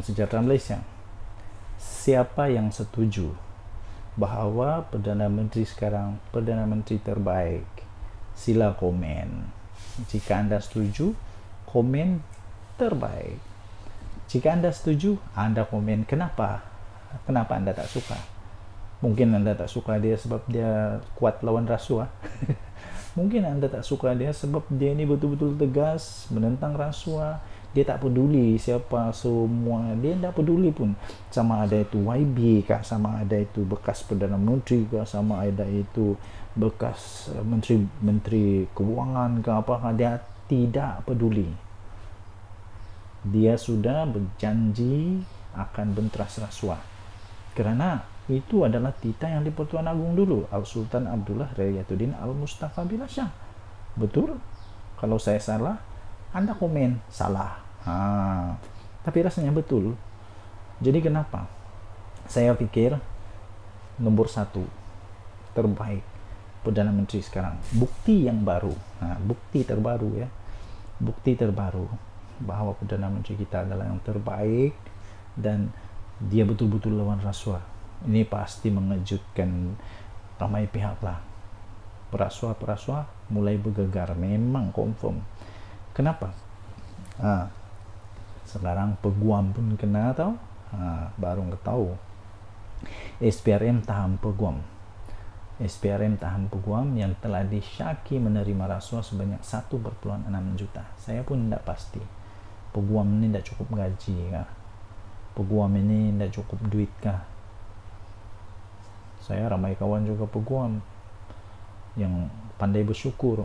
Sejarah Malaysia. Siapa yang setuju bahwa Perdana Menteri sekarang Perdana Menteri terbaik? Sila komen. Jika Anda setuju, komen terbaik. Jika Anda setuju, Anda komen kenapa? Kenapa Anda tak suka? Mungkin Anda tak suka dia sebab dia kuat lawan rasuah. Mungkin Anda tak suka dia sebab dia ini betul-betul tegas, menentang rasuah, dia tak peduli siapa semua dia tak peduli pun sama ada itu YB ke sama ada itu bekas perdana menteri ke sama ada itu bekas eh, menteri menteri kewangan ke apa dia tidak peduli dia sudah berjanji akan benteras rasuah kerana itu adalah titah yang dipertuan agung dulu Al Sultan Abdullah Rayyatuddin Al Mustafa Bilasyah betul kalau saya salah Anda komen salah. Ha. Ah. tapi rasanya betul. Jadi kenapa? Saya pikir nomor satu terbaik perdana menteri sekarang bukti yang baru nah, bukti terbaru ya bukti terbaru bahwa perdana menteri kita adalah yang terbaik dan dia betul-betul lawan rasuah ini pasti mengejutkan ramai pihak lah Perasua perasua mulai bergegar memang confirm Kenapa? Ah. sekarang peguam pun kena tau. Nah, baru tahu. SPRM tahan peguam. SPRM tahan peguam yang telah disyaki menerima rasuah sebanyak 1,6 juta. Saya pun tidak pasti. Peguam ini tidak cukup gaji kah? Peguam ini tidak cukup duit kah? Saya ramai kawan juga peguam yang pandai bersyukur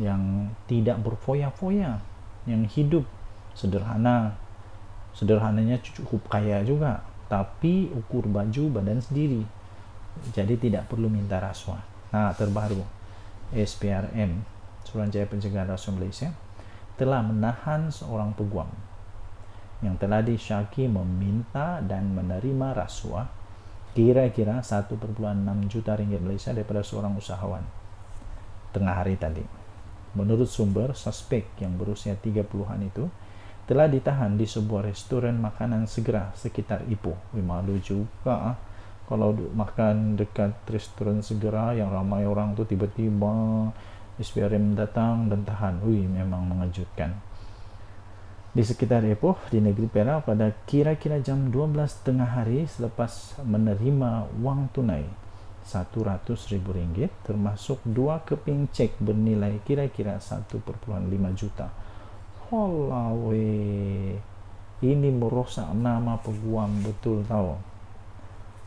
yang tidak berfoya-foya, yang hidup sederhana. Sederhananya cukup kaya juga, tapi ukur baju badan sendiri. Jadi tidak perlu minta rasuah. Nah, terbaru SPRM, Suranjaya Pencegahan Rasuah Malaysia, telah menahan seorang peguam yang telah disyaki meminta dan menerima rasuah kira-kira 1,6 juta ringgit Malaysia daripada seorang usahawan tengah hari tadi. Menurut sumber, suspek yang berusia 30-an itu telah ditahan di sebuah restoran makanan segera sekitar Ipoh. Wih, malu juga ah. Kalau makan dekat restoran segera yang ramai orang tuh tiba-tiba SPRM datang dan tahan. Wih, memang mengejutkan. Di sekitar Ipoh di negeri Perak pada kira-kira jam 12 tengah hari selepas menerima uang tunai 100.000 ringgit termasuk dua keping cek bernilai kira-kira 1,5 juta. Holawe. Ini merosak nama peguam betul tahu.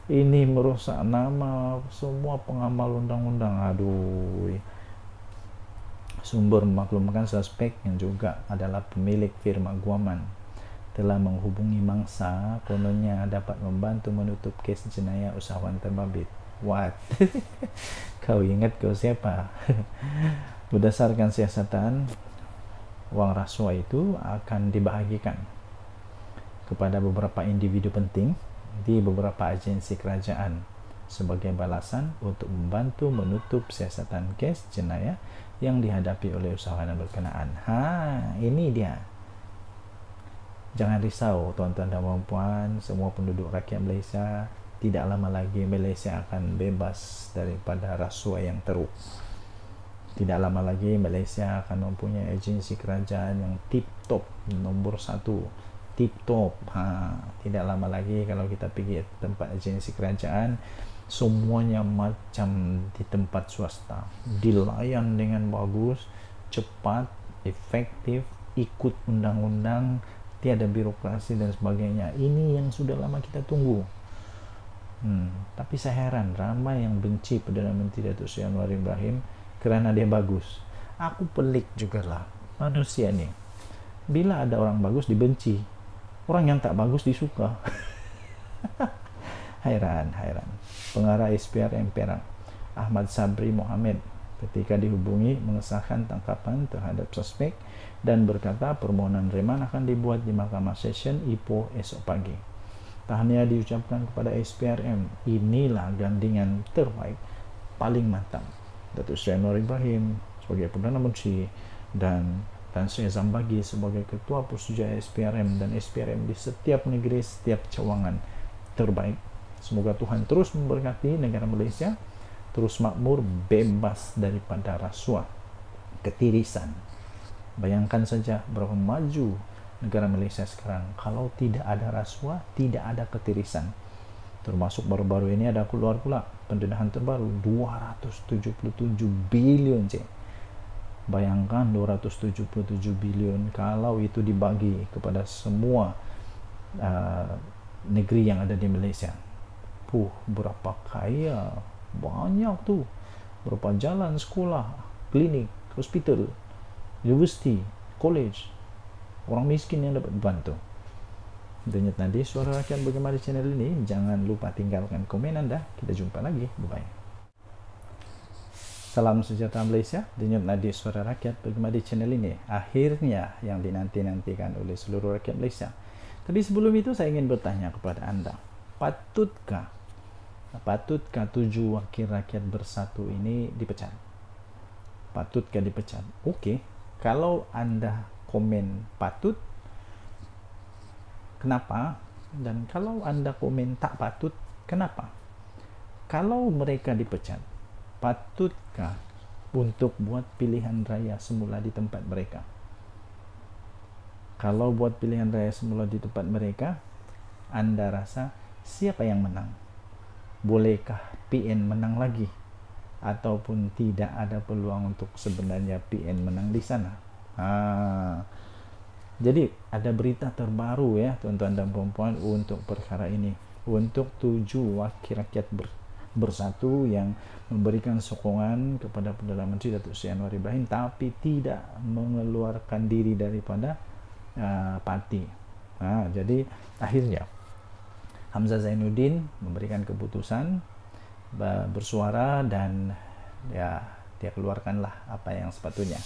Ini merosak nama semua pengamal undang-undang. Aduh. Sumber memaklumkan yang juga adalah pemilik firma guaman telah menghubungi mangsa kononnya dapat membantu menutup kes jenayah usahawan terbabit What? kau ingat kau siapa? Berdasarkan siasatan, uang rasuah itu akan dibahagikan kepada beberapa individu penting di beberapa agensi kerajaan sebagai balasan untuk membantu menutup siasatan kes jenayah yang dihadapi oleh usahawan berkenaan. Ha, ini dia. Jangan risau tuan-tuan dan puan-puan, semua penduduk rakyat Malaysia tidak lama lagi Malaysia akan bebas daripada rasuah yang teruk. Tidak lama lagi Malaysia akan mempunyai agensi kerajaan yang tip top nomor satu tip top. Ha, tidak lama lagi kalau kita pergi tempat agensi kerajaan semuanya macam di tempat swasta. Dilayan dengan bagus, cepat, efektif, ikut undang-undang, tiada birokrasi dan sebagainya. Ini yang sudah lama kita tunggu. Hmm. Tapi saya heran ramai yang benci Perdana Menteri Datuk Sri Anwar Ibrahim karena dia bagus. Aku pelik juga lah manusia nih Bila ada orang bagus dibenci, orang yang tak bagus disuka. hairan, hairan. Pengarah SPR Emperan Ahmad Sabri Mohamed ketika dihubungi mengesahkan tangkapan terhadap suspek dan berkata permohonan reman akan dibuat di Mahkamah Session Ipoh esok pagi. Tahniah diucapkan kepada SPRM. Inilah gandingan terbaik paling matang. Datuk Seri Anwar Ibrahim sebagai Perdana Menteri dan Tan Sri Zambagi sebagai Ketua Persetujuan SPRM dan SPRM di setiap negeri, setiap cawangan terbaik. Semoga Tuhan terus memberkati negara Malaysia, terus makmur, bebas daripada rasuah, ketirisan. Bayangkan saja berapa maju negara Malaysia sekarang. Kalau tidak ada rasuah, tidak ada ketirisan. Termasuk baru-baru ini ada keluar pula pendedahan terbaru 277 bilion C. Bayangkan 277 bilion kalau itu dibagi kepada semua uh, negeri yang ada di Malaysia. Puh, berapa kaya, banyak tu Berapa jalan sekolah, klinik, hospital, university, college, orang miskin yang dapat bantu tentunya tadi suara rakyat bagaimana di channel ini jangan lupa tinggalkan komen anda kita jumpa lagi bye bye Salam sejahtera Malaysia, denyut nadi suara rakyat bagaimana di channel ini. Akhirnya yang dinanti-nantikan oleh seluruh rakyat Malaysia. Tapi sebelum itu saya ingin bertanya kepada anda, patutkah patutkah tujuh wakil rakyat bersatu ini dipecat? Patutkah dipecat? Oke, okay. kalau Anda komen patut kenapa dan kalau anda komen tak patut kenapa kalau mereka dipecat patutkah untuk buat pilihan raya semula di tempat mereka kalau buat pilihan raya semula di tempat mereka anda rasa siapa yang menang bolehkah PN menang lagi ataupun tidak ada peluang untuk sebenarnya PN menang di sana Ah. jadi ada berita terbaru ya tuan-tuan dan perempuan untuk perkara ini untuk tujuh wakil rakyat ber, bersatu yang memberikan sokongan kepada Perdana Menteri Datuk Seri Anwar Ibrahim tapi tidak mengeluarkan diri daripada uh, parti. Nah, jadi akhirnya Hamzah Zainuddin memberikan keputusan bersuara dan ya dia keluarkanlah apa yang sepatutnya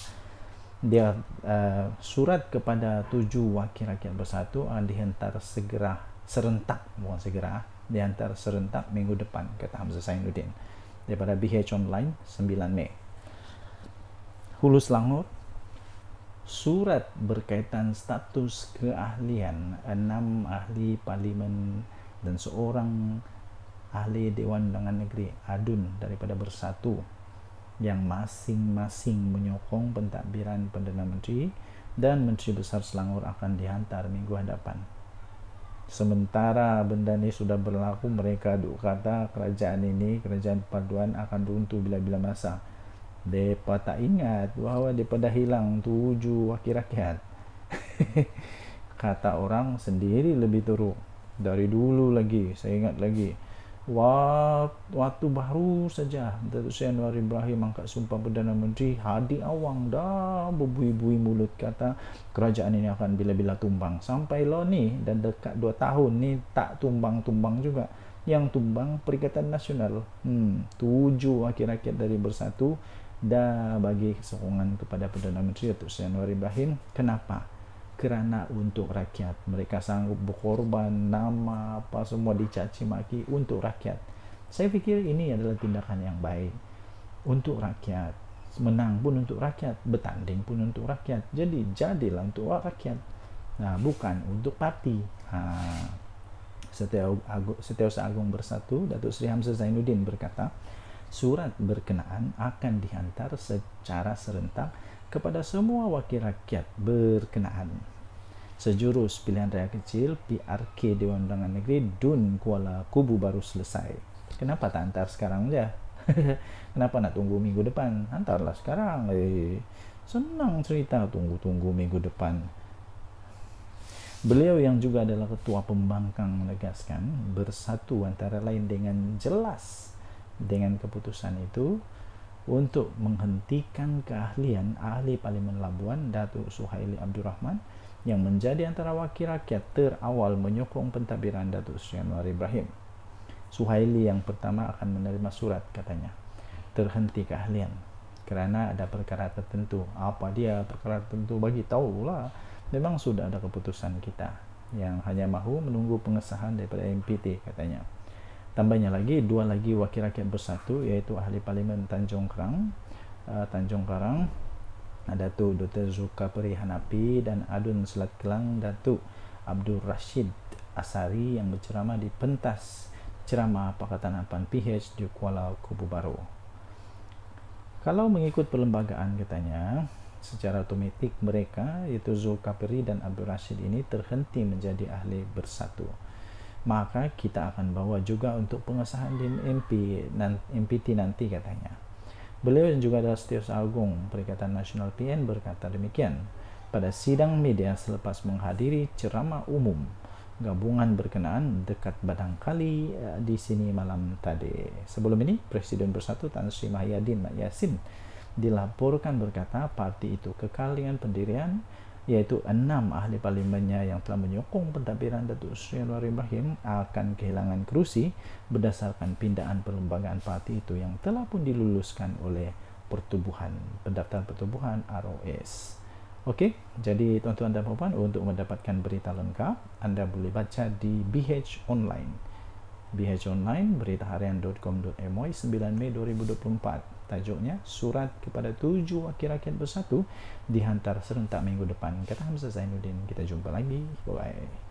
dia uh, surat kepada tujuh wakil rakyat bersatu uh, dihantar segera serentak bukan segera ah, dihantar serentak minggu depan kata Hamzah Sainuddin daripada BH Online 9 Mei Hulu Selangor surat berkaitan status keahlian enam ahli parlimen dan seorang ahli Dewan Undangan Negeri ADUN daripada Bersatu yang masing-masing menyokong pentadbiran Perdana Menteri dan Menteri Besar Selangor akan dihantar minggu hadapan. Sementara benda ini sudah berlaku, mereka duk kata kerajaan ini, kerajaan perpaduan akan runtuh bila-bila masa. Depa tak ingat bahawa depa dah hilang tujuh wakil rakyat. kata orang sendiri lebih teruk. Dari dulu lagi, saya ingat lagi waktu baru saja Datuk Seri Anwar Ibrahim angkat sumpah Perdana Menteri Hadi Awang dah berbui-bui mulut kata kerajaan ini akan bila-bila tumbang sampai lo lah ni dan dekat 2 tahun ni tak tumbang-tumbang juga yang tumbang Perikatan Nasional hmm, tujuh wakil rakyat dari bersatu dah bagi sokongan kepada Perdana Menteri Datuk Seri Anwar Ibrahim kenapa? kerana untuk rakyat. Mereka sanggup berkorban nama apa semua dicaci maki untuk rakyat. Saya pikir ini adalah tindakan yang baik untuk rakyat. Menang pun untuk rakyat, bertanding pun untuk rakyat. Jadi jadilah untuk rakyat. Nah, bukan untuk parti. Setiausaha Agung, Setiausaha Agung Bersatu, Datuk Seri Hamzah Zainuddin berkata, surat berkenaan akan dihantar secara serentak kepada semua wakil rakyat berkenaan. Sejurus pilihan raya kecil PRK Dewan Undangan Negeri Dun Kuala Kubu baru selesai. Kenapa tak antar sekarang aja? Kenapa nak tunggu minggu depan? Antarlah sekarang. Eh, senang cerita tunggu-tunggu minggu depan. Beliau yang juga adalah ketua pembangkang menegaskan bersatu antara lain dengan jelas dengan keputusan itu untuk menghentikan keahlian ahli Parlimen Labuan Datuk Suhaili Abdurrahman yang menjadi antara wakil rakyat terawal menyokong pentadbiran Datuk Seri Anwar Ibrahim. Suhaili yang pertama akan menerima surat katanya terhenti keahlian kerana ada perkara tertentu apa dia perkara tertentu bagi tahulah memang sudah ada keputusan kita yang hanya mahu menunggu pengesahan daripada MPT katanya tambahnya lagi dua lagi wakil rakyat bersatu yaitu ahli parlimen Tanjung Kerang uh, Tanjung Karang Datu Dr. Zulkapri Hanapi dan Adun Selat Kelang Datu Abdul Rashid Asari yang berceramah di pentas ceramah Pakatan Harapan PH di Kuala Kubu Baru. Kalau mengikut perlembagaan katanya, secara otomatik mereka yaitu Zulkapri dan Abdul Rashid ini terhenti menjadi ahli bersatu maka kita akan bawa juga untuk pengesahan di MP, MPT nanti katanya. Beliau dan juga adalah Setius Agung, Perikatan Nasional PN berkata demikian. Pada sidang media selepas menghadiri ceramah umum gabungan berkenaan dekat Badangkali eh, di sini malam tadi. Sebelum ini, Presiden Bersatu Tan Sri Mahyadin Mak Yasin dilaporkan berkata parti itu kekal dengan pendirian yaitu enam ahli parlimennya yang telah menyokong pentadbiran Datuk Seri Anwar Ibrahim akan kehilangan kerusi berdasarkan pindaan perlembagaan parti itu yang telah pun diluluskan oleh pertubuhan pendaftaran pertubuhan ROS. Oke, jadi tuan-tuan dan puan untuk mendapatkan berita lengkap, Anda boleh baca di BH Online. BH Online, berita 9 Mei 2024 tajuknya surat kepada tujuh wakil rakyat bersatu dihantar serentak minggu depan kata Hamzah Zainuddin kita jumpa lagi bye bye